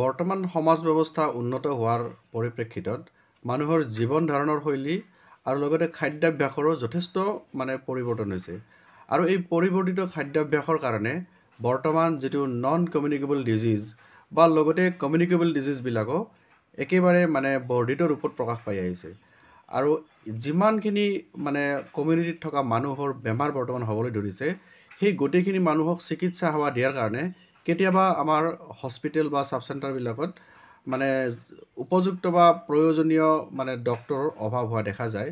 বৰ্তমান সমাজ ব্যৱস্থা উন্নত হোৱাৰ পৰিপ্ৰেক্ষিতত মানুহৰ জীৱন ধাৰণৰ শৈলী আৰু লগতে খাদ্যাভ্যাসৰো যথেষ্ট মানে পৰিৱৰ্তন হৈছে আৰু এই পৰিৱৰ্তিত খাদ্যাভ্যাসৰ কাৰণে বৰ্তমান যিটো নন কমিউনিকেবল ডিজিজ বা লগতে কমিউনিকেবল ডিজিজবিলাকো একেবাৰে মানে বৰ্ধিত ৰূপত প্ৰকাশ পাই আহিছে আৰু যিমানখিনি মানে কমিউনিটিত থকা মানুহৰ বেমাৰ বৰ্তমান হ'বলৈ ধৰিছে সেই গোটেইখিনি মানুহক চিকিৎসা সেৱা দিয়াৰ কাৰণে কেতিয়াবা আমাৰ হস্পিটেল বা চাব চেণ্টাৰবিলাকত মানে উপযুক্ত বা প্ৰয়োজনীয় মানে ডক্তৰৰ অভাৱ হোৱা দেখা যায়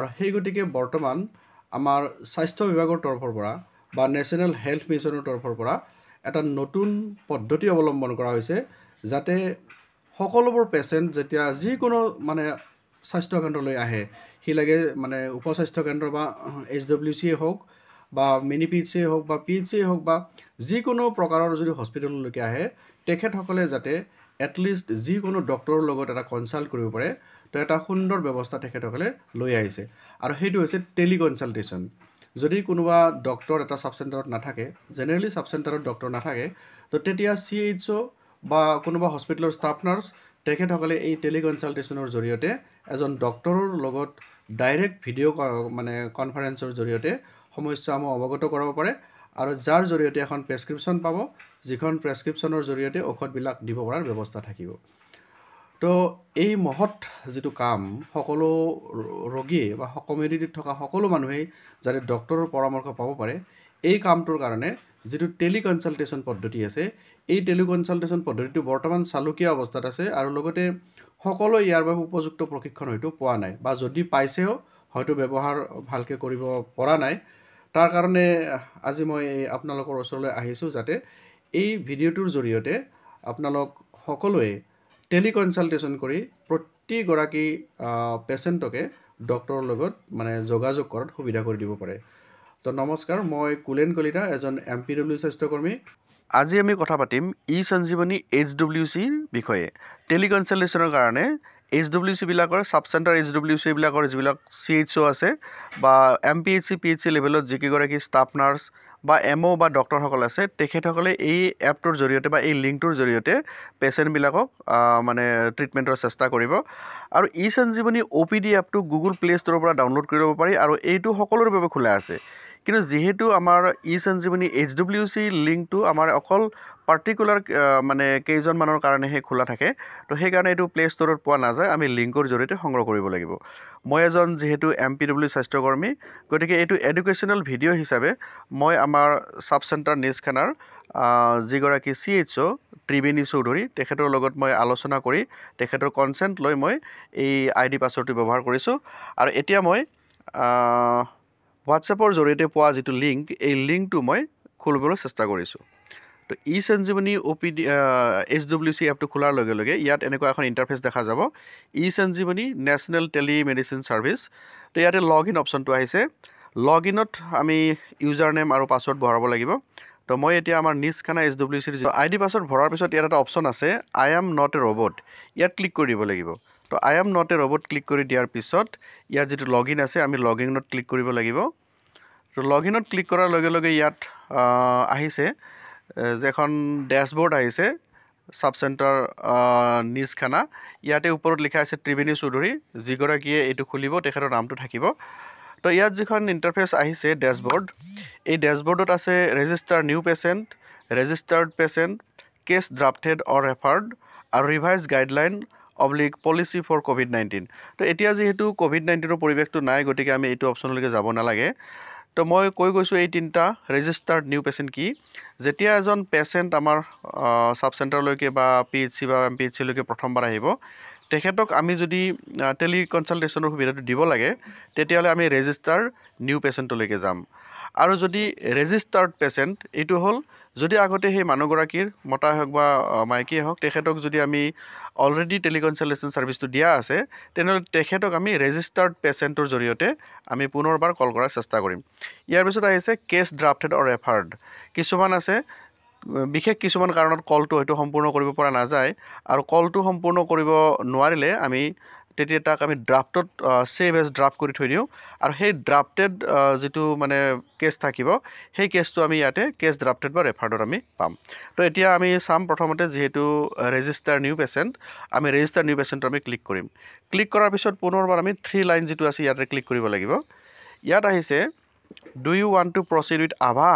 আৰু সেই গতিকে বৰ্তমান আমাৰ স্বাস্থ্য বিভাগৰ তৰফৰ পৰা বা নেশ্যনেল হেল্থ মিছনৰ তৰফৰ পৰা এটা নতুন পদ্ধতি অৱলম্বন কৰা হৈছে যাতে সকলোবোৰ পেচেণ্ট যেতিয়া যিকোনো মানে স্বাস্থ্যকেন্দ্ৰলৈ আহে সি লাগে মানে উপস্বাস্থ্যকেন্দ্ৰ বা এইচ ডব্লিউ চিয়ে হওক বা মিনি পি এইচ চিয়ে হওক বা পি এইচ চি হওক বা যিকোনো প্ৰকাৰৰ যদি হস্পিটেললৈকে আহে তেখেতসকলে যাতে এটলিষ্ট যিকোনো ডক্টৰৰ লগত এটা কনচাল্ট কৰিব পাৰে তো এটা সুন্দৰ ব্যৱস্থা তেখেতসকলে লৈ আহিছে আৰু সেইটো হৈছে টেলিকনচাল্টেশ্যন যদি কোনোবা ডক্টৰ এটা চাব চেণ্টাৰত নাথাকে জেনেৰেলি চাব চেণ্টাৰত ডক্তৰ নাথাকে তো তেতিয়া চি এইচ অ' বা কোনোবা হস্পিটেলৰ ষ্টাফ নাৰ্ছ তেখেতসকলে এই টেলিকনচাল্টেশ্যনৰ জৰিয়তে এজন ডক্টৰৰ লগত ডাইৰেক্ট ভিডিঅ' মানে কনফাৰেন্সৰ জৰিয়তে সমস্যাসমূহ অৱগত কৰাব পাৰে আৰু যাৰ জৰিয়তে এখন প্ৰেছক্ৰিপশ্যন পাব যিখন প্ৰেছক্ৰিপশ্যনৰ জৰিয়তে ঔষধবিলাক দিব পৰাৰ ব্যৱস্থা থাকিব তো এই মহৎ যিটো কাম সকলো ৰোগীয়ে বা কমিউনিটিত থকা সকলো মানুহেই যাতে ডক্টৰৰ পৰামৰ্শ পাব পাৰে এই কামটোৰ কাৰণে যিটো টেলিকনচালটেশ্যন পদ্ধতি আছে এই টেলিকনচালটেশ্যন পদ্ধতিটো বৰ্তমান চালুকীয়া অৱস্থাত আছে আৰু লগতে সকলো ইয়াৰ বাবে উপযুক্ত প্ৰশিক্ষণ হয়তো পোৱা নাই বা যদি পাইছেও হয়তো ব্যৱহাৰ ভালকৈ কৰিব পৰা নাই তাৰ কাৰণে আজি মই আপোনালোকৰ ওচৰলৈ আহিছোঁ যাতে এই ভিডিঅ'টোৰ জৰিয়তে আপোনালোক সকলোৱে টেলিকনচালটেশ্যন কৰি প্ৰতিগৰাকী পেচেণ্টকে ডক্টৰৰ লগত মানে যোগাযোগ কৰাত সুবিধা কৰি দিব পাৰে তো নমস্কাৰ মই কুলেন কলিতা এজন এম পি ডব্লিউ স্বাস্থ্যকৰ্মী আজি আমি কথা পাতিম ই সঞ্জীৱনী এইচ ডব্লিউ চিৰ বিষয়ে টেলিকনচালটেশ্যনৰ কাৰণে H W চিবিলাকৰ sub centre H W চিবিলাকৰ যিবিলাক চি এইচ অ' আছে বা M P H C P H C লেভেলত যিকেইগৰাকী ষ্টাফ নাৰ্ছ বা এম অ' বা ডক্টৰসকল আছে তেখেতসকলে এই এপটোৰ জৰিয়তে বা এই লিংকটোৰ জৰিয়তে পেচেণ্টবিলাকক মানে ট্ৰিটমেণ্টৰ চেষ্টা কৰিব আৰু e Sanjeevani O' P D এপটো গুগল প্লে' ষ্ট'ৰৰ পৰা ডাউনলোড কৰিব পাৰি আৰু এইটো সকলোৰে বাবে খোলা আছে কিন্তু যিহেতু আমাৰ e Sanjeevani H W C লিংকটো আমাৰ অকল পাৰ্টিকুলাৰ মানে কেইজনমানৰ কাৰণেহে খোলা থাকে তো সেইকাৰণে এইটো প্লে' ষ্ট'ৰত পোৱা নাযায় আমি লিংকৰ জৰিয়তে সংগ্ৰহ কৰিব লাগিব মই এজন যিহেতু এম পি ডব্লিউ স্বাস্থ্যকৰ্মী গতিকে এইটো এডুকেশ্যনেল ভিডিঅ' হিচাপে মই আমাৰ চাব চেণ্টাৰ নিউজখানাৰ যিগৰাকী C H O' Tribeni Choudhury তেখেতৰ লগত মই আলোচনা কৰি তেখেতৰ কনচেণ্ট লৈ মই এই আই ডি পাছৱৰ্ডটো ব্যৱহাৰ কৰিছোঁ আৰু এতিয়া মই হোৱাটছএপৰ জৰিয়তে পোৱা যিটো লিংক এই লিংকটো মই খুলিবলৈ চেষ্টা কৰিছোঁ তো e Sanjeevani O' P D H W C এপটো খোলাৰ লগে লগে ইয়াত এনেকুৱা এখন ইণ্টাৰফেচ দেখা যাব e Sanjeevani national telemedicine service তো ইয়াতে লগ ইন অপশ্যনটো আহিছে লগ ইনত আমি ইউজাৰ নেম আৰু পাছৱৰ্ড ভৰাব লাগিব তো মই এতিয়া আমাৰ নিজ খানা এইচ ডব্লিউ চিৰ আই ডি পাছৱৰ্ড ভৰাৰ পিছত ইয়াত এটা অপশ্যন আছে I am not a robot ইয়াত ক্লিক কৰি দিব লাগিব তো I am not a robot click কৰি দিয়াৰ পিছত ইয়াত যিটো লগ ইন আছে আমি লগ ইনত ক্লিক কৰিব লাগিব তো লগ ইনত ক্লিক কৰাৰ লগে লগে ইয়াত আহিছে যে এখন ডেশবোৰ্ড আহিছে সাব চেণ্টাৰ নিজখানা ইয়াতে ওপৰত লিখা আছে ত্ৰিবেণী চৌধুৰী যিগৰাকীয়ে এইটো খুলিব তেখেতৰ নামটো থাকিব তো ইয়াত যিখন ইণ্টাৰফেচ আহিছে ডেশবোৰ্ড এই ডেশবোৰ্ডত আছে register new patient registered patient case drafted or referred আৰু revise guideline oblique policy for COVID nineteen তো এতিয়া যিহেতু ক'ভিড নাইণ্টিনৰ পৰিৱেশটো নাই গতিকে আমি এইটো অপশ্যনলৈকে যাব নালাগে তো মই কৈ গৈছোঁ এই তিনিটা ৰেজিষ্টাৰ্ড নিউ পেচেণ্ট কি যেতিয়া এজন পেচেণ্ট আমাৰ চাব চেণ্টাৰলৈকে বা পি এইচ চি বা এম পি এইচ চিলৈকে প্ৰথমবাৰ আহিব তেখেতক আমি যদি টেলি কনচাল্টেশ্যনৰ সুবিধাটো দিব লাগে তেতিয়াহ'লে আমি ৰেজিষ্টাৰ নিউ পেচেণ্টলৈকে যাম আৰু যদি ৰেজিষ্টাৰ্ড পেচেণ্ট এইটো হ'ল যদি আগতে সেই মানুহগৰাকীৰ মতাই হওক বা মাইকীয়ে হওক তেখেতক যদি আমি অলৰেডি টেলিকনচালেশ্যন ছাৰ্ভিচটো দিয়া আছে তেনেহ'লে তেখেতক আমি ৰেজিষ্টাৰ্ড পেচেণ্টৰ জৰিয়তে আমি পুনৰবাৰ কল কৰাৰ চেষ্টা কৰিম ইয়াৰ পিছত আহিছে কেছ ড্ৰাফ্টেড অ' ৰেফাৰ্ড কিছুমান আছে বিশেষ কিছুমান কাৰণত কলটো হয়তো সম্পূৰ্ণ কৰিব পৰা নাযায় আৰু কলটো সম্পূৰ্ণ কৰিব নোৱাৰিলে আমি তেতিয়া তাক আমি ড্ৰাফ্টত ছেভ এজ ড্ৰাফ্ট কৰি থৈ দিওঁ আৰু সেই ড্ৰাফ্টেড যিটো মানে কেছ থাকিব সেই কেছটো আমি ইয়াতে কেছ ড্ৰাফ্টেড বা ৰেফাৰ্ডত আমি পাম তো এতিয়া আমি চাম প্ৰথমতে যিহেতু ৰেজিষ্টাৰ নিউ পেচেণ্ট আমি ৰেজিষ্টাৰ নিউ পেচেণ্টটো আমি ক্লিক কৰিম ক্লিক কৰাৰ পিছত পুনৰবাৰ আমি থ্ৰী লাইন যিটো আছে ইয়াতে ক্লিক কৰিব লাগিব ইয়াত আহিছে ডু ইউ ৱান টু প্ৰচিড উইথ আভা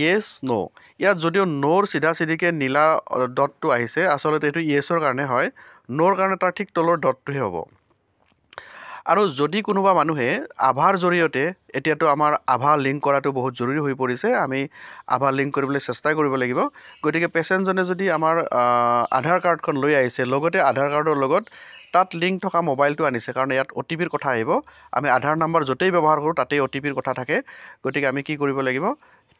য়েছ ন' ইয়াত যদিও ন'ৰ চিধা চিধিকৈ নীলা ডটটো আহিছে আচলতে এইটো য়েছৰ কাৰণে হয় নোৰ কাৰণে তাৰ ঠিক তলৰ দত্তটোহে হ'ব আৰু যদি কোনোবা মানুহে আভাৰ জৰিয়তে এতিয়াতো আমাৰ আভা লিংক কৰাটো বহুত জৰুৰী হৈ পৰিছে আমি আভা লিংক কৰিবলৈ চেষ্টাই কৰিব লাগিব গতিকে পেচেণ্টজনে যদি আমাৰ আধাৰ কাৰ্ডখন লৈ আহিছে লগতে আধাৰ কাৰ্ডৰ লগত তাত লিংক থকা মোবাইলটো আনিছে কাৰণ ইয়াত অ টি পিৰ কথা আহিব আমি আধাৰ নাম্বাৰ য'তেই ব্যৱহাৰ কৰোঁ তাতেই অ টি পিৰ কথা থাকে গতিকে আমি কি কৰিব লাগিব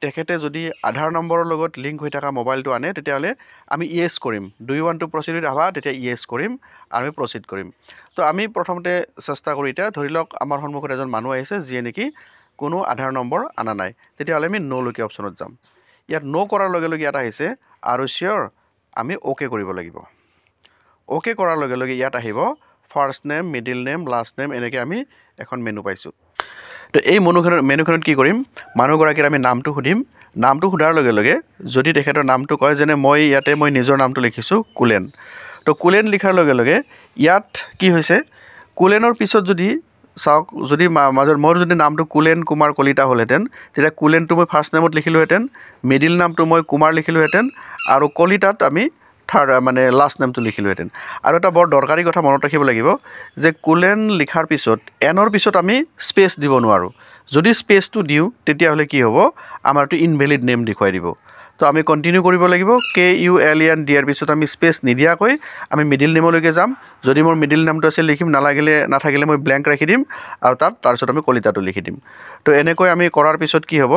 তেখেতে যদি আধাৰ নম্বৰৰ লগত লিংক হৈ থকা মোবাইলটো আনে তেতিয়াহ'লে আমি ইয়েছ কৰিম দুই ওৱান টু প্ৰচিডিউ আহা তেতিয়া ইয়েছ কৰিম আৰু আমি প্ৰচিড কৰিম তো আমি প্ৰথমতে চেষ্টা কৰোঁ এতিয়া ধৰি লওক আমাৰ সন্মুখত এজন মানুহ আহিছে যিয়ে নেকি কোনো আধাৰ নম্বৰ অনা নাই তেতিয়াহ'লে আমি ন'লৈকে অপশ্যনত যাম ইয়াত ন' কৰাৰ লগে লগে ইয়াত আহিছে আৰু চিয়'ৰ আমি অ'কে কৰিব লাগিব অ'কে কৰাৰ লগে লগে ইয়াত আহিব first name middle name last name এনেকৈ আমি এখন মেনু পাইছোঁ তো এই মনুখনত মেনুখনত কি কৰিম মানুহগৰাকীৰ আমি নামটো সুধিম নামটো সোধাৰ লগে লগে যদি তেখেতৰ নামটো কয় যেনে মই ইয়াতে মই নিজৰ নামটো লিখিছোঁ কুলেন তো কুলেন লিখাৰ লগে লগে ইয়াত কি হৈছে কুলেনৰ পিছত যদি চাওক যদি মাজত মোৰ যদি নামটো কুলেন কুমাৰ কলিতা হ'লহেঁতেন তেতিয়া কুলেনটো মই ফাৰ্ষ্ট নেমত লিখিলোঁহেঁতেন মিডিল নামটো মই কুমাৰ লিখিলোঁহেঁতেন আৰু কলিতাত আমি থাৰ্ড মানে লাষ্ট নেমটো লিখিলোহেঁতেন আৰু এটা বৰ দৰকাৰী কথা মনত ৰাখিব লাগিব যে কুলেন লিখাৰ পিছত এনৰ পিছত আমি স্পেচ দিব নোৱাৰোঁ যদি স্পেচটো দিওঁ তেতিয়াহ'লে কি হ'ব আমাৰটো ইনভেলিড নেম দেখুৱাই দিব তো আমি কণ্টিনিউ কৰিব লাগিব কে ইউ এল এন দিয়াৰ পিছত আমি স্পেচ নিদিয়াকৈ আমি মিডিল নেমলৈকে যাম যদি মোৰ মিডিল নেমটো আছে লিখিম নালাগিলে নাথাকিলে মই ব্লেংক ৰাখি দিম আৰু তাত তাৰপিছত আমি কলিতাটো লিখি দিম তো এনেকৈ আমি কৰাৰ পিছত কি হ'ব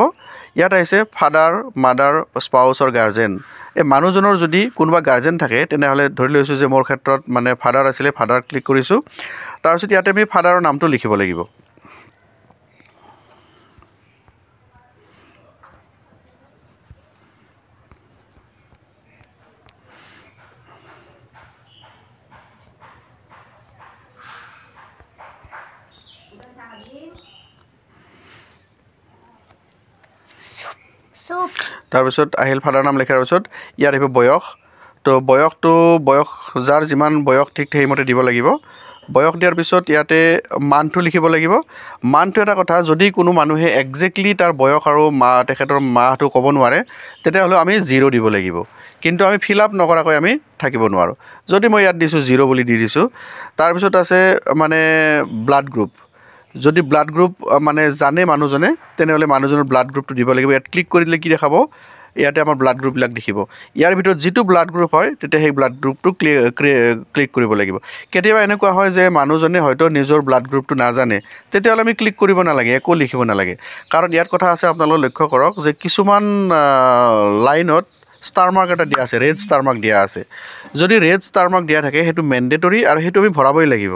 ইয়াত আহিছে ফাদাৰ মাদাৰ স্পাউচৰ গাৰ্জেন এই মানুহজনৰ যদি কোনোবা গাৰ্জেন থাকে তেনেহ'লে ধৰি লৈছোঁ যে মোৰ ক্ষেত্ৰত মানে ফাদাৰ আছিলে ফাদাৰ ক্লিক কৰিছোঁ তাৰপিছত ইয়াতে আমি ফাদাৰৰ নামটো লিখিব লাগিব তাৰপিছত আহিল ফাদাৰ নাম লিখাৰ পিছত ইয়াত আহিব বয়স তো বয়সটো বয়স যাৰ যিমান বয়স ঠিক সেইমতে দিব লাগিব বয়স দিয়াৰ পিছত ইয়াতে মানটো লিখিব লাগিব মানটো এটা কথা যদি কোনো মানুহে একজেক্টলি তাৰ বয়স আৰু মা তেখেতৰ মাহটো ক'ব নোৱাৰে তেতিয়াহ'লে আমি জিৰ' দিব লাগিব কিন্তু আমি ফিল আপ নকৰাকৈ আমি থাকিব নোৱাৰোঁ যদি মই ইয়াত দিছোঁ জিৰ' বুলি দি দিছোঁ তাৰপিছত আছে মানে ব্লাড গ্ৰুপ যদি ব্লাড গ্ৰুপ মানে জানে মানুহজনে তেনেহ'লে মানুহজনৰ ব্লাড গ্ৰুপটো দিব লাগিব ইয়াত ক্লিক কৰি দিলে কি দেখাব ইয়াতে আমাৰ ব্লাড গ্ৰুপবিলাক দেখিব ইয়াৰ ভিতৰত যিটো ব্লাড গ্ৰুপ হয় তেতিয়া সেই ব্লাড গ্ৰুপটো ক্লিক কৰিব লাগিব কেতিয়াবা এনেকুৱা হয় যে মানুহজনে হয়তো নিজৰ ব্লাড গ্ৰুপটো নাজানে তেতিয়াহ'লে আমি ক্লিক কৰিব নালাগে একো লিখিব নালাগে কাৰণ ইয়াত কথা আছে আপোনালোকে লক্ষ্য কৰক যে কিছুমান লাইনত ষ্টাৰমাৰ্ক এটা দিয়া আছে ৰেড ষ্টাৰমাৰ্ক দিয়া আছে যদি ৰেড ষ্টাৰমাৰ্ক দিয়া থাকে সেইটো মেণ্ডেটৰী আৰু সেইটো আমি ভৰাবই লাগিব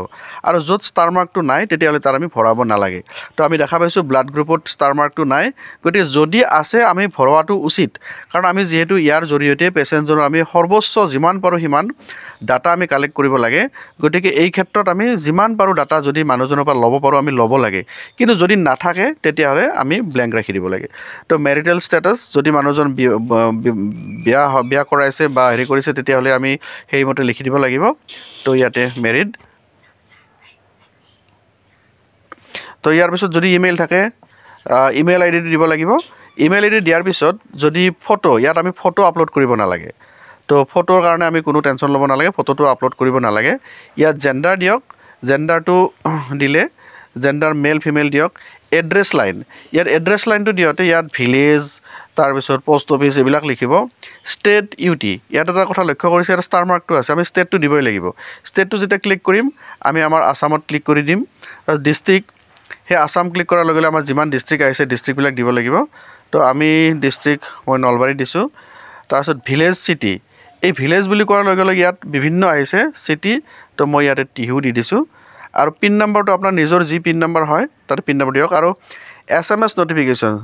আৰু য'ত ষ্টাৰমাৰ্কটো নাই তেতিয়াহ'লে তাৰ আমি ভৰাব নালাগে তো আমি দেখা পাইছোঁ ব্লাড গ্ৰুপত ষ্টাৰমাৰ্কটো নাই গতিকে যদি আছে আমি ভৰোৱাটো উচিত কাৰণ আমি যিহেতু ইয়াৰ জৰিয়তে পেচেণ্টজনৰ আমি সৰ্বোচ্চ যিমান পাৰোঁ সিমান ডাটা আমি কালেক্ট কৰিব লাগে গতিকে এই ক্ষেত্ৰত আমি যিমান পাৰোঁ ডাটা যদি মানুহজনৰ পৰা ল'ব পাৰোঁ আমি ল'ব লাগে কিন্তু যদি নাথাকে তেতিয়াহ'লে আমি ব্লেংক ৰাখি দিব লাগে তো মেৰিটেল ষ্টেটাছ যদি মানুহজন বিয়া বিয়া কৰাইছে বা হেৰি কৰিছে তেতিয়াহ'লে আমি সেইমতে লিখি দিব লাগিব তো ইয়াতে মেৰিড তো ইয়াৰ পিছত যদি ইমেইল থাকে ইমেইল আই দিব লাগিব ইমেইল আইডি দিয়াৰ পিছত যদি ফটো ইয়াত আমি ফটো আপলোড কৰিব নালাগে তো ফটোৰ কাৰণে আমি কোনো টেনচন ল'ব নালাগে ফটোটো আপলোড কৰিব নালাগে ইয়াত জেণ্ডাৰ দিয়ক জেণ্ডাৰটো দিলে জেণ্ডাৰ মেল ফিমেল দিয়ক এড্ৰেছ লাইন ইয়াত এড্ৰেছ লাইনটো দিওঁতে ইয়াত ভিলেজ তাৰপিছত পষ্ট অফিচ এইবিলাক লিখিব ষ্টেট ইউটি ইয়াত এটা কথা লক্ষ্য কৰিছে ইয়াত ষ্টাৰ মাৰ্কটো আছে আমি ষ্টেটটো দিবই লাগিব ষ্টেটটো যেতিয়া ক্লিক কৰিম আমি আমাৰ আছামত ক্লিক কৰি দিম তাৰপিছত ডিষ্ট্ৰিক্ট সেই আছাম ক্লিক কৰাৰ লগে লগে আমাৰ যিমান ডিষ্ট্ৰিক্ট আহিছে ডিষ্ট্ৰিক্টবিলাক দিব লাগিব তো আমি ডিষ্ট্ৰিক্ট মই নলবাৰী দিছোঁ তাৰপিছত ভিলেজ চিটি এই ভিলেজ বুলি কোৱাৰ লগে লগে ইয়াত বিভিন্ন আহিছে চিটি তো মই ইয়াতে টিহু দি দিছোঁ আৰু পিন নম্বৰটো আপোনাৰ নিজৰ যি পিন নম্বৰ হয় তাতে পিন নম্বৰ দিয়ক আৰু এছ এম এছ ন'টিফিকেশ্যন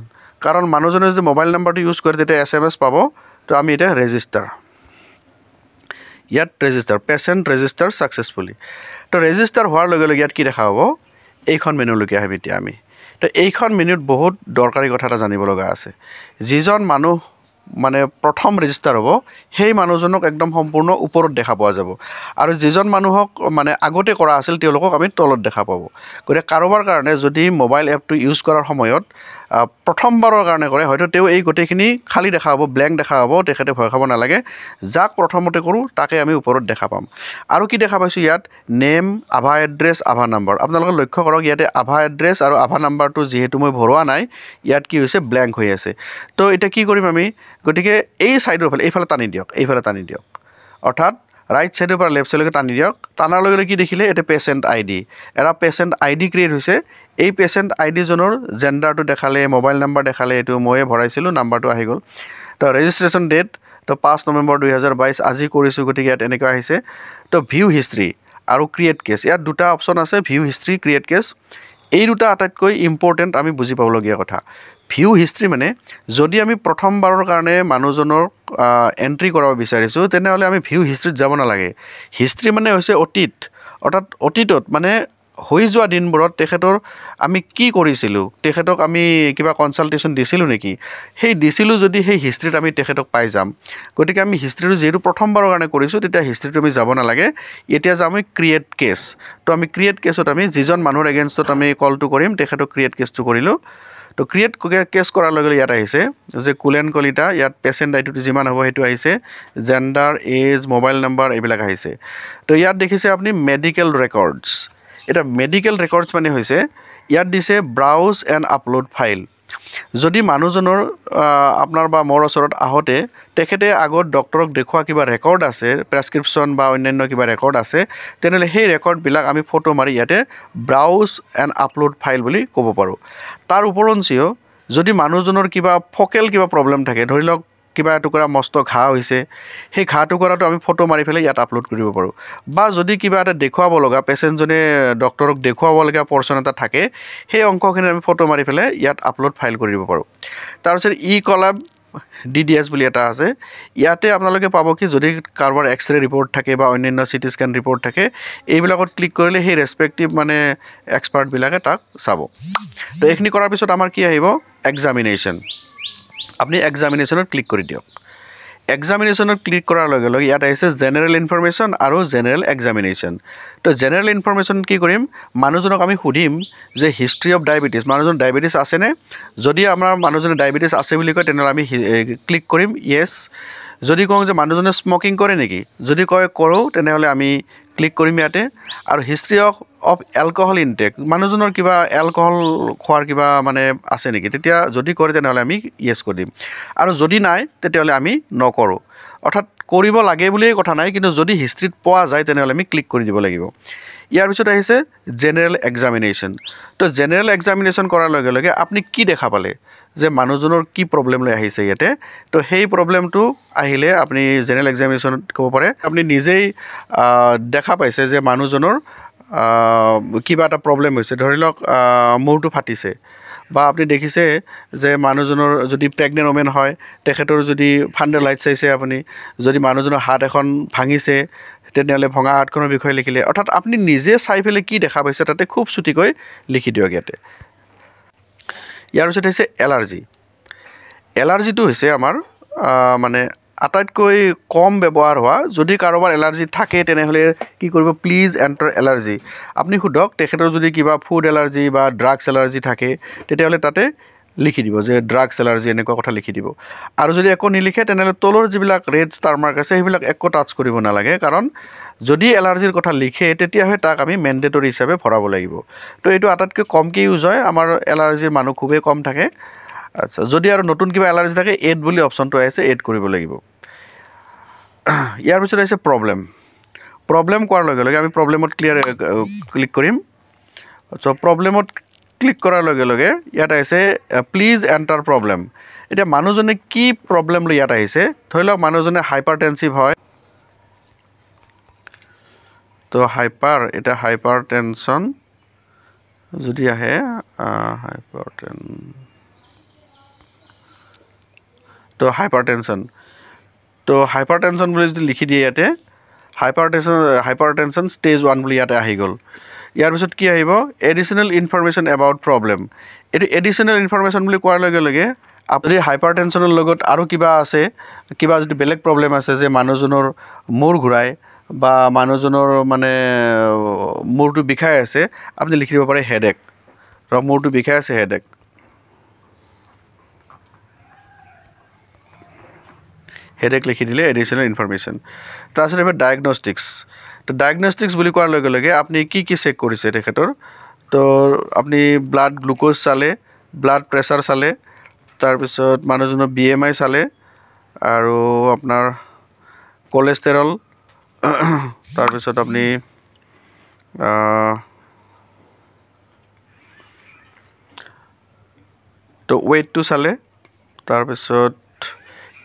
কাৰণ মানুহজনে যদি মোবাইল নম্বৰটো ইউজ কৰে তেতিয়া এছ এম এছ পাব তো আমি এতিয়া ৰেজিষ্টাৰ ইয়াত ৰেজিষ্টাৰ পেচেণ্ট ৰেজিষ্টাৰ ছাকচেছফুলি তো ৰেজিষ্টাৰ হোৱাৰ লগে লগে ইয়াত কি দেখা হ'ব এইখন মেনুলৈকে আহিম এতিয়া আমি তো এইখন মেনুত বহুত দৰকাৰী কথা এটা জানিব লগা আছে যিজন মানুহ মানে প্ৰথম ৰেজিষ্টাৰ হ'ব সেই মানুহজনক একদম সম্পূৰ্ণ ওপৰত দেখা পোৱা যাব আৰু যিজন মানুহক মানে আগতে কৰা আছিল তেওঁলোকক আমি তলত দেখা পাব গতিকে কাৰোবাৰ কাৰণে যদি মোবাইল এপটো ইউজ কৰাৰ সময়ত প্ৰথমবাৰৰ কাৰণে কৰে হয়তো তেওঁ এই গোটেইখিনি খালী দেখা হ'ব ব্লেংক দেখা হ'ব তেখেতে ভয় খাব নালাগে যাক প্ৰথমতে কৰোঁ তাকে আমি ওপৰত দেখা পাম আৰু কি দেখা পাইছোঁ ইয়াত নেম আভা এড্ৰেছ আভা নাম্বাৰ আপোনালোকে লক্ষ্য কৰক ইয়াতে আভা এড্ৰেছ আৰু আভা নাম্বাৰটো যিহেতু মই ভৰোৱা নাই ইয়াত কি হৈছে ব্লেংক হৈ আছে তো এতিয়া কি কৰিম আমি গতিকে এই ছাইডৰ ফালে এইফালে টানি দিয়ক এইফালে টানি দিয়ক অৰ্থাৎ ৰাইট চাইডৰ পৰা লেফ্ট চাইডলৈকে টানি দিয়ক টানাৰ লগে লগে কি দেখিলে এটা পেচেণ্ট আই ডি এটা পেচেণ্ট আই ডি ক্ৰিয়েট হৈছে এই পেচেণ্ট আই ডিজনৰ জেণ্ডাৰটো দেখালে মোবাইল নাম্বাৰ দেখালে এইটো ময়ে ভৰাইছিলোঁ নাম্বাৰটো আহি গ'ল তো ৰেজিষ্ট্ৰেশ্যন ডেট তো পাঁচ নৱেম্বৰ দুহেজাৰ বাইছ আজি কৰিছোঁ গতিকে ইয়াত এনেকুৱা আহিছে তো ভিউ হিষ্ট্ৰী আৰু ক্ৰিয়েট কেছ ইয়াত দুটা অপশ্যন আছে ভিউ হিষ্ট্ৰী ক্ৰিয়েট কেছ এই দুটা আটাইতকৈ ইম্পৰ্টেণ্ট আমি বুজি পাবলগীয়া কথা ভিউ হিষ্ট্ৰী মানে যদি আমি প্ৰথমবাৰৰ কাৰণে মানুহজনক এণ্ট্ৰি কৰাব বিচাৰিছোঁ তেনেহ'লে আমি ভিউ হিষ্ট্ৰিত যাব নালাগে হিষ্ট্ৰী মানে হৈছে অতীত অৰ্থাৎ অতীতত মানে হৈ যোৱা দিনবোৰত তেখেতৰ আমি কি কৰিছিলোঁ তেখেতক আমি কিবা কনচাল্টেশ্যন দিছিলোঁ নেকি সেই দিছিলোঁ যদি সেই হিষ্ট্ৰিত আমি তেখেতক পাই যাম গতিকে আমি হিষ্ট্ৰীটো যিহেতু প্ৰথমবাৰৰ কাৰণে কৰিছোঁ তেতিয়া হিষ্ট্ৰীটো আমি যাব নালাগে এতিয়া যাম আমি ক্ৰিয়েট কেছ তো আমি ক্ৰিয়েট কেছত আমি যিজন মানুহৰ এগেইনষ্টত আমি কলটো কৰিম তেখেতক ক্ৰিয়েট কেছটো কৰিলোঁ তো ক্ৰিয়েট কেছ কৰাৰ লগে লগে ইয়াত আহিছে যে কুলেন কলিতা ইয়াত পেচেণ্ট আইডি যিমান হব সেইটো আহিছে জেণ্ডাৰ এজ মোবাইল নম্বৰ এইবিলাক আহিছে তো ইয়াত দেখিছে আপুনি মেডিকেল ৰেকৰ্ডছ এতিয়া মেডিকেল ৰেকৰ্ডছ মানে হৈছে ইয়াত দিছে ব্ৰাউজ এণ্ড আপলোড ফাইল যদি মানুহজনৰ আপোনাৰ বা মোৰ ওচৰত আহোঁতে তেখেতে আগত ডক্টৰক দেখুওৱা কিবা ৰেকৰ্ড আছে প্ৰেছক্ৰিপশ্যন বা অন্যান্য কিবা ৰেকৰ্ড আছে তেনেহ'লে সেই ৰেকৰ্ডবিলাক আমি ফটো মাৰি ইয়াতে ব্ৰাউজ এণ্ড আপলোড ফাইল বুলি ক'ব পাৰোঁ তাৰ উপৰঞ্চিও যদি মানুহজনৰ কিবা ফকেল কিবা প্ৰব্লেম থাকে ধৰি লওক কিবা এটুকুৰা মস্ত ঘাঁহ হৈছে সেই ঘাঁহ টুকুৰাটো আমি ফটো মাৰি পেলাই ইয়াত আপলোড কৰিব পাৰোঁ বা যদি কিবা এটা দেখুৱাব লগা পেচেণ্টজনে ডক্টৰক দেখুৱাবলগীয়া পৰ্চন এটা থাকে সেই অংশখিনি আমি ফটো মাৰি পেলাই ইয়াত আপলোড ফাইল কৰিব পাৰোঁ তাৰপিছত ই কলাব ডি ডি এছ বুলি এটা আছে ইয়াতে আপোনালোকে পাব কি যদি কাৰোবাৰ এক্স ৰে ৰিপৰ্ট থাকে বা অন্যান্য চিটি স্কেন ৰিপৰ্ট থাকে এইবিলাকত ক্লিক কৰিলে সেই ৰেচপেক্টিভ মানে এক্সপাৰ্টবিলাকে তাক চাব তো এইখিনি কৰাৰ পিছত আমাৰ কি আহিব এক্সামিনেশ্যন আপুনি এক্সামিনেশ্যনত ক্লিক কৰি দিয়ক এক্সামিনেশ্যনত ক্লিক কৰাৰ লগে লগে ইয়াত আহিছে জেনেৰেল ইনফৰ্মেশ্যন আৰু জেনেৰেল এক্সামিনেশ্যন তো জেনেৰেল ইনফৰমেশ্যন কি কৰিম মানুহজনক আমি সুধিম যে হিষ্ট্ৰী অফ ডায়েবেটিছ মানুহজন ডায়েবেটিছ আছেনে যদি আমাৰ মানুহজনে ডায়েবেটিছ আছে বুলি কয় তেনেহ'লে আমি ক্লিক কৰিম য়েছ যদি কওঁ যে মানুহজনে স্মকিং কৰে নেকি যদি কয় কৰোঁ তেনেহ'লে আমি ক্লিক কৰিম ইয়াতে আৰু history of of alcohol intake মানুহজনৰ কিবা এলকহল খোৱাৰ কিবা মানে আছে নেকি তেতিয়া যদি কৰে তেনেহ'লে আমি য়েছ কৰি দিম আৰু যদি নাই তেতিয়াহ'লে আমি নকৰোঁ অৰ্থাৎ কৰিব লাগে বুলিয়েই কথা নাই কিন্তু যদি হিষ্ট্ৰীত পোৱা যায় তেনেহ'লে আমি ক্লিক কৰি দিব লাগিব ইয়াৰ পিছত আহিছে জেনেৰেল এক্সামিনেশ্যন তো জেনেৰেল এক্সামিনেশ্যন কৰাৰ লগে লগে আপুনি কি দেখা পালে যে মানুহজনৰ কি প্ৰব্লেম লৈ আহিছে ইয়াতে তো সেই প্ৰব্লেমটো আহিলে আপুনি জেনেৰেল এক্সামিনেশ্যনত ক'ব পাৰে আপুনি নিজেই দেখা পাইছে যে মানুহজনৰ কিবা এটা প্ৰব্লেম হৈছে ধৰি লওক মূৰটো ফাটিছে বা আপুনি দেখিছে যে মানুহজনৰ যদি প্ৰেগনেণ্ট ৱমেন হয় তেখেতৰ যদি ফাণ্ডৰ লাইট চাইছে আপুনি যদি মানুহজনৰ হাত এখন ভাঙিছে তেনেহ'লে ভঙা হাতখনৰ বিষয়ে লিখিলে অৰ্থাৎ আপুনি নিজে চাই পেলাই কি দেখা পাইছে তাতে খুব চুটিকৈ লিখি দিয়ক ইয়াতে ইয়াৰ পিছত হৈছে এলাৰ্জি এলাৰ্জিটো হৈছে আমাৰ মানে আটাইতকৈ কম ব্যৱহাৰ হোৱা যদি কাৰোবাৰ এলাৰ্জি থাকে তেনেহ'লে কি কৰিব প্লিজ এণ্টাৰ এলাৰ্জি আপুনি সোধক তেখেতৰ যদি কিবা ফুড এলাৰ্জি বা ড্ৰাগছ এলাৰ্জি থাকে তেতিয়াহ'লে তাতে লিখি দিব যে ড্ৰাগছ এলাৰ্জি এনেকুৱা কথা লিখি দিব আৰু যদি একো নিলিখে তেনেহ'লে তলৰ যিবিলাক ৰেড ষ্টাৰ মাৰ্ক আছে সেইবিলাক একো টাচ কৰিব নালাগে কাৰণ যদি এলাৰ্জিৰ কথা লিখে তেতিয়াহে তাক আমি মেণ্ডেটৰী হিচাপে ভৰাব লাগিব তো এইটো আটাইতকৈ কমকৈ ইউজ হয় আমাৰ এলাৰ্জিৰ মানুহ খুবেই কম থাকে আচ্ছা যদি আৰু নতুন কিবা এলাৰ্জি থাকে এড বুলি অপশ্যনটো আহিছে এড কৰিব লাগিব ইয়াৰ পিছত আহিছে প্ৰব্লেম প্ৰব্লেম কৰাৰ লগে লগে আমি প্ৰব্লেমত ক্লিয়াৰ ক্লিক কৰিম আচ্ছা প্ৰব্লেমত ক্লিক কৰাৰ লগে লগে ইয়াত আহিছে প্লিজ এণ্টাৰ প্ৰব্লেম এতিয়া মানুহজনে কি প্ৰব্লেম লৈ ইয়াত আহিছে ধৰি লওক মানুহজনে হাইপাৰ টেনচিভ হয় তো হাইপাৰ এতিয়া হাইপাৰ টেনচন যদি আহে হাইপাৰ টেন তো হাইপাৰ টেনচন তো হাইপাৰ টেনশ্যন বুলি যদি লিখি দিয়ে ইয়াতে hypertension hypertension stage one বুলি ইয়াতে আহি গ'ল ইয়াৰ পিছত কি আহিব এডিচনেল ইনফৰমেশ্যন এবাউট প্ৰব্লেম এইটো এডিশ্যনেল ইনফৰ্মেশ্যন বুলি কোৱাৰ লগে লগে আপুনি হাইপাৰ টেনশ্যনৰ লগত আৰু কিবা আছে কিবা যদি বেলেগ প্ৰব্লেম আছে যে মানুহজনৰ মূৰ ঘূৰাই বা মানুহজনৰ মানে মূৰটো বিষাই আছে আপুনি লিখি দিব পাৰে হেড এক মূৰটো বিষাই আছে হেড এক হেডেক লিখি দিলে এডিশ্যনেল ইনফৰ্মেশ্যন তাৰপিছত এইবাৰ ডায়েগনষ্টিক্স তো ডায়েগনষ্টিক্স বুলি কোৱাৰ লগে লগে আপুনি কি কি চেক কৰিছে তেখেতৰ তো আপুনি ব্লাড গ্লুক'জ চালে ব্লাড প্ৰেছাৰ চালে তাৰপিছত মানুহজনৰ বি এম আই চালে আৰু আপোনাৰ কলেষ্টেৰল তাৰপিছত আপুনি তো ৱেইটটো চালে তাৰপিছত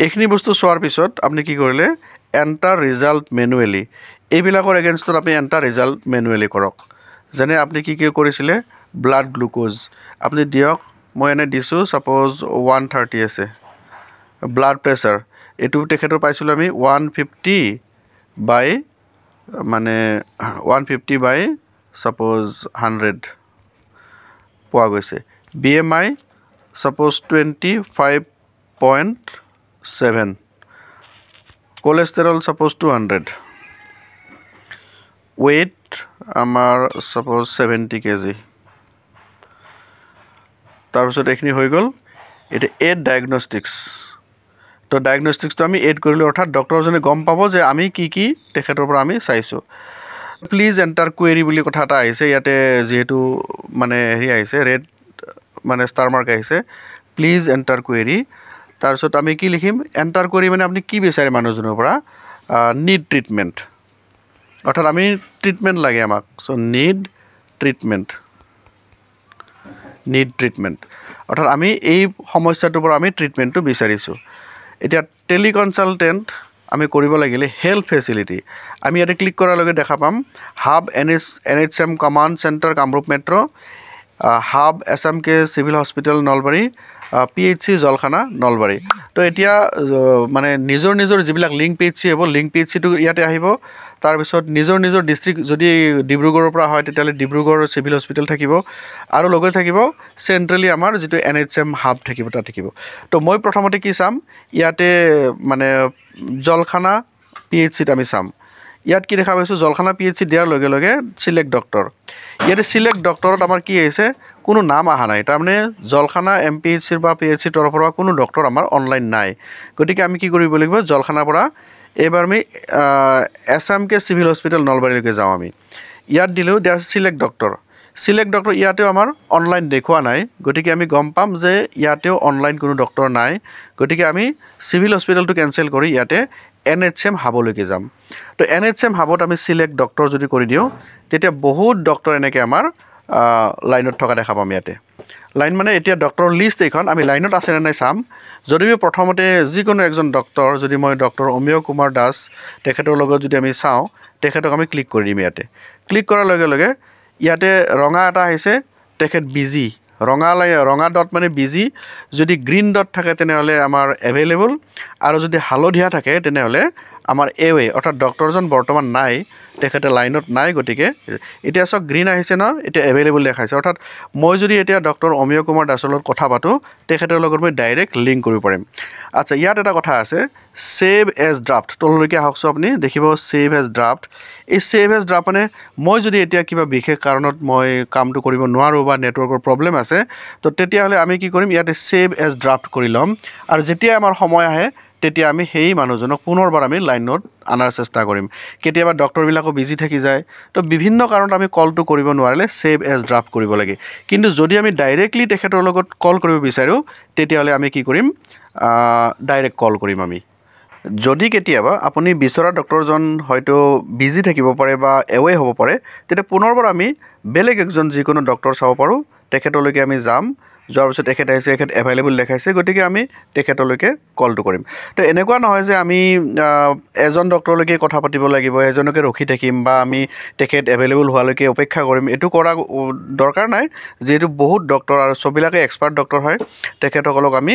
এইখিনি বস্তু চোৱাৰ পিছত আপুনি কি কৰিলে এণ্টাৰ ৰিজাল্ট মেনুৱেলি এইবিলাকৰ এগেইনষ্টত আপুনি এণ্টাৰ ৰিজাল্ট মেনুৱেলি কৰক যেনে আপুনি কি কি কৰিছিলে ব্লাড গ্লুক'জ আপুনি দিয়ক মই এনে দিছোঁ ছাপ'জ ওৱান থাৰ্টি আছে ব্লাড প্ৰেছাৰ এইটো তেখেতৰ পাইছিলোঁ আমি ওৱান ফিফটি বাই মানে one fifty by suppose hundred পোৱা গৈছে B M I suppose twenty five point 7 cholesterol suppose 200 weight amar suppose 70 kg tar pasot ekhni hoi gol eta eight diagnostics to diagnostics to ami eight korilo orthat doctor jone gom pabo je ami ki ki tekhetor por ami saisu please enter query boli kotha ta aise yate jehetu mane heri aise red mane star mark aise please enter query তাৰপিছত আমি কি লিখিম enter কৰি মানে আপুনি কি বিচাৰে মানুহজনৰ পৰা নিড ট্ৰিটমেণ্ট অৰ্থাৎ আমি ট্ৰিটমেণ্ট লাগে আমাক so' need treatment need treatment অৰ্থাৎ আমি এই সমস্যাটোৰ পৰা আমি ট্ৰিটমেণ্টটো বিচাৰিছোঁ এতিয়া টেলিকনচালটেণ্ট আমি কৰিব লাগিলে হেল্থ ফেচিলিটি আমি ইয়াতে ক্লিক কৰাৰ লগে দেখা পাম hub N H N H M command centre Kamrup metro' hub S M K civil hospital Nalbari P H C Jalkhana Nalbari তো এতিয়া মানে নিজৰ নিজৰ যিবিলাক লিংক পি এইচ চি হ'ব লিংক পি এইচ চিটো ইয়াতে আহিব তাৰপিছত নিজৰ নিজৰ ডিষ্ট্ৰিক্ট যদি ডিব্ৰুগড়ৰ পৰা হয় তেতিয়াহ'লে ডিব্ৰুগড় চিভিল হস্পিটেল থাকিব আৰু লগতে থাকিব চেণ্ট্ৰেলি আমাৰ যিটো এন এইচ এম হাব থাকিব তাত থাকিব তো মই প্ৰথমতে কি চাম ইয়াতে মানে জলখানা পি এইচ চিত আমি চাম ইয়াত কি দেখা পাইছোঁ জলখানা পি এইচ চি দিয়াৰ লগে লগে চিলেক্ট ডক্টৰ ইয়াতে চিলেক্ট ডক্টৰত আমাৰ কি আহিছে কোনো নাম অহা নাই তাৰমানে জলখানা এম পি এইচ চিৰ বা পি এইচ চিৰ তৰফৰ পৰা কোনো ডক্টৰ আমাৰ অনলাইন নাই গতিকে আমি কি কৰিব লাগিব জলখানাৰ পৰা এইবাৰ আমি S M K civil hospital নলবাৰীলৈকে যাওঁ আমি ইয়াত দিলেও there select doctor select doctor ইয়াতেও আমাৰ অনলাইন দেখুওৱা নাই গতিকে আমি গম পাম যে ইয়াতেও অনলাইন কোনো ডক্টৰ নাই গতিকে আমি চিভিল হস্পিটেলটো কেনচেল কৰি ইয়াতে এন এইচ এম হাবলৈকে যাম তো এন এইচ এম হাবত আমি চিলেক্ট ডক্টৰ যদি কৰি দিওঁ তেতিয়া বহুত ডক্টৰ এনেকৈ আমাৰ লাইনত থকা দেখা পাম ইয়াতে লাইন মানে এতিয়া ডক্টৰ লিষ্ট এইখন আমি লাইনত আছেনে নাই চাম যদি আমি প্ৰথমতে যিকোনো এজন ডক্টৰ যদি মই ডক্টৰ অমিয় কুমাৰ দাস তেখেতৰ লগত যদি আমি চাওঁ তেখেতক আমি ক্লিক কৰি দিম ইয়াতে ক্লিক কৰাৰ লগে লগে ইয়াতে ৰঙা এটা আহিছে তেখেত বিজি ৰঙা লাই ৰঙা ডট মানে বিজি যদি গ্ৰীণ ডট থাকে তেনেহ'লে আমাৰ এভেইলেবল আৰু যদি হালধীয়া থাকে তেনেহ'লে আমাৰ এ ৱে অৰ্থাৎ ডক্টৰজন বৰ্তমান নাই তেখেতে লাইনত নাই গতিকে এতিয়া চাওক গ্ৰীণ আহিছে ন এতিয়া এভেইলেবল দেখাইছে অৰ্থাৎ মই যদি এতিয়া ডক্টৰ অমিয় কুমাৰ দাসৰ লগত কথা পাতোঁ তেখেতৰ লগত মই ডাইৰেক্ট লিংক কৰিব পাৰিম আচ্ছা ইয়াত এটা কথা আছে ছেভ এজ ড্ৰাফ্ট তললৈকে আহকচোন আপুনি দেখিব ছেভ এজ ড্ৰাফ্ট এই ছেভ এজ ড্ৰাফ্ট মানে মই যদি এতিয়া কিবা বিশেষ কাৰণত মই কামটো কৰিব নোৱাৰোঁ বা নেটৱৰ্কৰ প্ৰব্লেম আছে তো তেতিয়াহ'লে আমি কি কৰিম ইয়াতে ছেভ এজ ড্ৰাফ্ট কৰি ল'ম আৰু যেতিয়া আমাৰ সময় আহে তেতিয়া আমি সেই মানুহজনক পুনৰবাৰ আমি লাইনত অনাৰ চেষ্টা কৰিম কেতিয়াবা ডক্টৰবিলাকো বিজি থাকি যায় তো বিভিন্ন কাৰণত আমি কলটো কৰিব নোৱাৰিলে ছেভ এজ ড্ৰাফ্ট কৰিব লাগে কিন্তু যদি আমি ডাইৰেক্টলি তেখেতৰ লগত কল কৰিব বিচাৰোঁ তেতিয়াহ'লে আমি কি কৰিম ডাইৰেক্ট কল কৰিম আমি যদি কেতিয়াবা আপুনি বিচৰা ডক্টৰজন হয়তো বিজি থাকিব পাৰে বা এৱে হ'ব পাৰে তেতিয়া পুনৰবাৰ আমি বেলেগ একজন যিকোনো ডক্টৰ চাব পাৰোঁ তেখেতলৈকে আমি যাম যোৱাৰ পিছত তেখেত আহিছে তেখেত এভেইলেবল দেখাইছে গতিকে আমি তেখেতলৈকে কলটো কৰিম তো এনেকুৱা নহয় যে আমি এজন ডক্টৰলৈকে কথা পাতিব লাগিব এজনকে ৰখি থাকিম বা আমি তেখেত এভেইলেবল হোৱালৈকে অপেক্ষা কৰিম এইটো কৰা দৰকাৰ নাই যিহেতু বহুত ডক্টৰ আৰু চববিলাকে এক্সপাৰ্ট ডক্টৰ হয় তেখেতসকলক আমি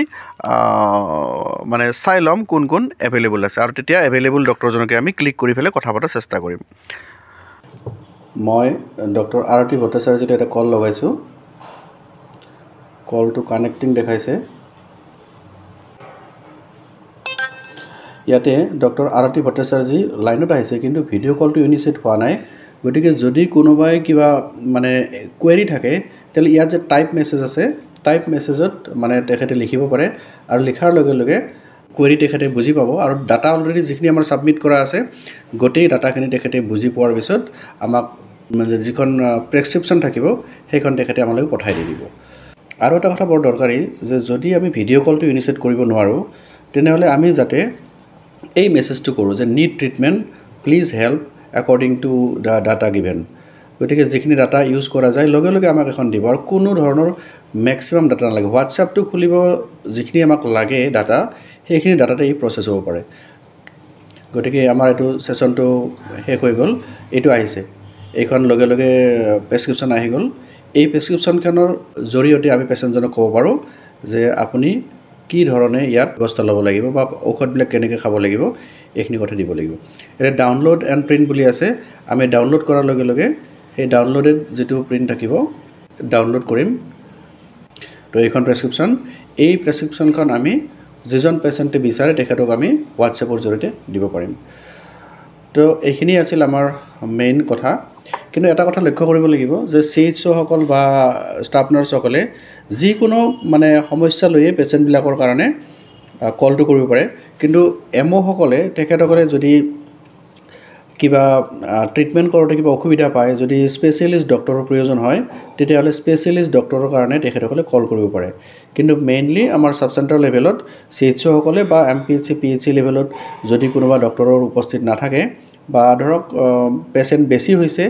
মানে চাই ল'ম কোন কোন এভেইলেবল আছে আৰু তেতিয়া এভেইলেবল ডক্টৰজনকে আমি ক্লিক কৰি পেলাই কথা পতাৰ চেষ্টা কৰিম মই ডক্টৰ আৰতি ভট্টাচাৰ্যত এটা কল লগাইছোঁ কলটো কানেক্টিং দেখাইছে ইয়াতে ডক্টৰ আৰতি ভট্টাচাৰ্যী লাইনত আহিছে কিন্তু ভিডিঅ' কলটো ইউনিচেট হোৱা নাই গতিকে যদি কোনোবাই কিবা মানে কুৱেৰি থাকে তেতিয়াহ'লে ইয়াত যে টাইপ মেছেজ আছে টাইপ মেছেজত মানে তেখেতে লিখিব পাৰে আৰু লিখাৰ লগে লগে কুৱেৰি তেখেতে বুজি পাব আৰু ডাটা অলৰেডি যিখিনি আমাৰ ছাবমিট কৰা আছে গোটেই ডাটাখিনি তেখেতে বুজি পোৱাৰ পিছত আমাক যিখন প্ৰেছক্ৰিপশ্যন থাকিব সেইখন তেখেতে আমালৈ পঠাই দি দিব আৰু এটা কথা বৰ দৰকাৰী যে যদি আমি ভিডিঅ' কলটো ইনিচিয়েট কৰিব নোৱাৰোঁ তেনেহ'লে আমি যাতে এই মেছেজটো কৰোঁ যে need treatment please help according to the data given গতিকে যিখিনি ডাটা ইউজ কৰা যায় লগে লগে আমাক এখন দিব আৰু কোনো ধৰণৰ মেক্সিমাম ডাটা নালাগে হোৱাটছআপটো খুলিব যিখিনি আমাক লাগে ডাটা সেইখিনি ডাটাতে ই প্ৰচেছ হ'ব পাৰে গতিকে আমাৰ এইটো ছেশ্যনটো শেষ হৈ গ'ল এইটো আহিছে এইখন লগে লগে প্ৰেছক্ৰিপশ্যন আহি গ'ল এই প্ৰেছক্ৰিপশ্যনখনৰ জৰিয়তে আমি পেচেণ্টজনক ক'ব পাৰোঁ যে আপুনি কি ধৰণে ইয়াত ব্যৱস্থা ল'ব লাগিব বা ঔষধবিলাক কেনেকৈ খাব লাগিব এইখিনি কথা দিব লাগিব এতিয়া ডাউনলোড এণ্ড প্ৰিণ্ট বুলি আছে আমি ডাউনলোড কৰাৰ লগে লগে সেই ডাউনলোডেড যিটো প্ৰিণ্ট থাকিব ডাউনলোড কৰিম তো এইখন প্ৰেছক্ৰিপশ্যন এই প্ৰেছক্ৰিপশ্যনখন আমি যিজন পেচেণ্টে বিচাৰে তেখেতক আমি হোৱাটছএপৰ জৰিয়তে দিব পাৰিম তো এইখিনিয়ে আছিল আমাৰ মেইন কথা কিন্তু এটা কথা লক্ষ্য কৰিব লাগিব যে চি এইচ অ'সকল বা ষ্টাফ নাৰ্ছসকলে যিকোনো মানে সমস্যা লৈয়ে পেচেণ্টবিলাকৰ কাৰণে কলটো কৰিব পাৰে কিন্তু এম অ'সকলে তেখেতসকলে যদি কিবা ট্ৰিটমেণ্ট কৰোঁতে কিবা অসুবিধা পায় যদি স্পেচিয়েলিষ্ট ডক্টৰৰ প্ৰয়োজন হয় তেতিয়াহ'লে স্পেচিয়েলিষ্ট ডক্টৰৰ কাৰণে তেখেতসকলে কল কৰিব পাৰে কিন্তু মেইনলি আমাৰ চাব চেণ্টাৰ লেভেলত চি এইচ অ'সকলে বা M P H C P H C লেভেলত যদি কোনোবা ডক্টৰৰ উপস্থিত নাথাকে বা ধৰক পেচেণ্ট বেছি হৈছে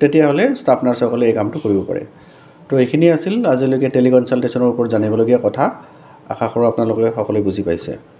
তেতিয়াহ'লে ষ্টাফ নাৰ্ছসকলে এই কামটো কৰিব পাৰে তো এইখিনিয়ে আছিল আজিলৈকে টেলিকনচাল্টেশ্যনৰ ওপৰত জানিবলগীয়া কথা আশা কৰোঁ আপোনালোকে সকলোৱে বুজি পাইছে